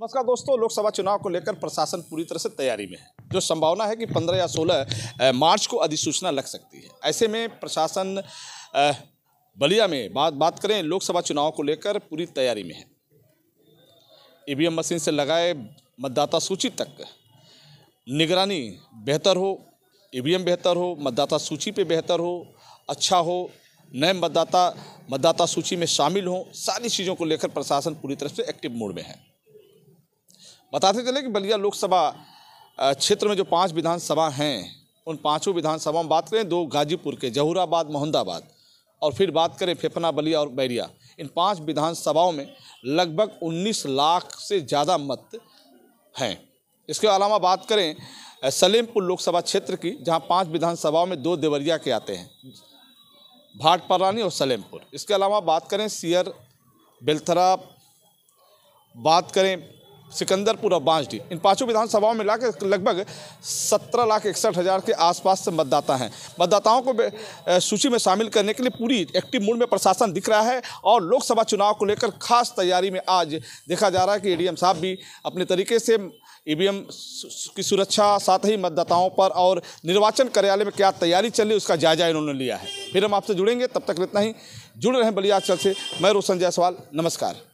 नमस्कार दोस्तों लोकसभा चुनाव को लेकर प्रशासन पूरी तरह से तैयारी में है जो संभावना है कि 15 या 16 मार्च को अधिसूचना लग सकती है ऐसे में प्रशासन बलिया में बात बात करें लोकसभा चुनाव को लेकर पूरी तैयारी में है ईवीएम मशीन से लगाए मतदाता सूची तक निगरानी बेहतर हो ईवीएम बेहतर हो मतदाता सूची पर बेहतर हो अच्छा हो नए मतदाता मतदाता सूची में शामिल हों सारी चीज़ों को लेकर प्रशासन पूरी तरह से एक्टिव मोड में है बताते चले कि बलिया लोकसभा क्षेत्र में जो पांच विधानसभा हैं उन पांचों विधानसभाओं में बात करें दो तो गाजीपुर के जहूराबाद मोहम्मदाबाद और फिर बात करें फेफना बलिया और बैरिया इन पांच विधानसभाओं में लगभग 19 लाख से ज़्यादा मत हैं इसके अलावा बात करें सलेमपुर लोकसभा क्षेत्र की जहां पांच विधानसभाओं में दो देवरिया के आते हैं भाटपरानी और सलेमपुर इसके अलावा बात करें सियर बेलथरा बात करें सिकंदरपुर और बांसडी इन पांचों विधानसभाओं में लाकर लगभग सत्रह लाख इकसठ हज़ार के आसपास से मतदाता हैं मतदाताओं को सूची में शामिल करने के लिए पूरी एक्टिव मूड में प्रशासन दिख रहा है और लोकसभा चुनाव को लेकर खास तैयारी में आज देखा जा रहा है कि ईडीएम साहब भी अपने तरीके से ई की सुरक्षा साथ ही मतदाताओं पर और निर्वाचन कार्यालय में क्या तैयारी चल रही उसका जायजा इन्होंने लिया है फिर हम आपसे जुड़ेंगे तब तक इतना ही जुड़ रहे हैं बलिया चल से मैं रोशन जायसवाल नमस्कार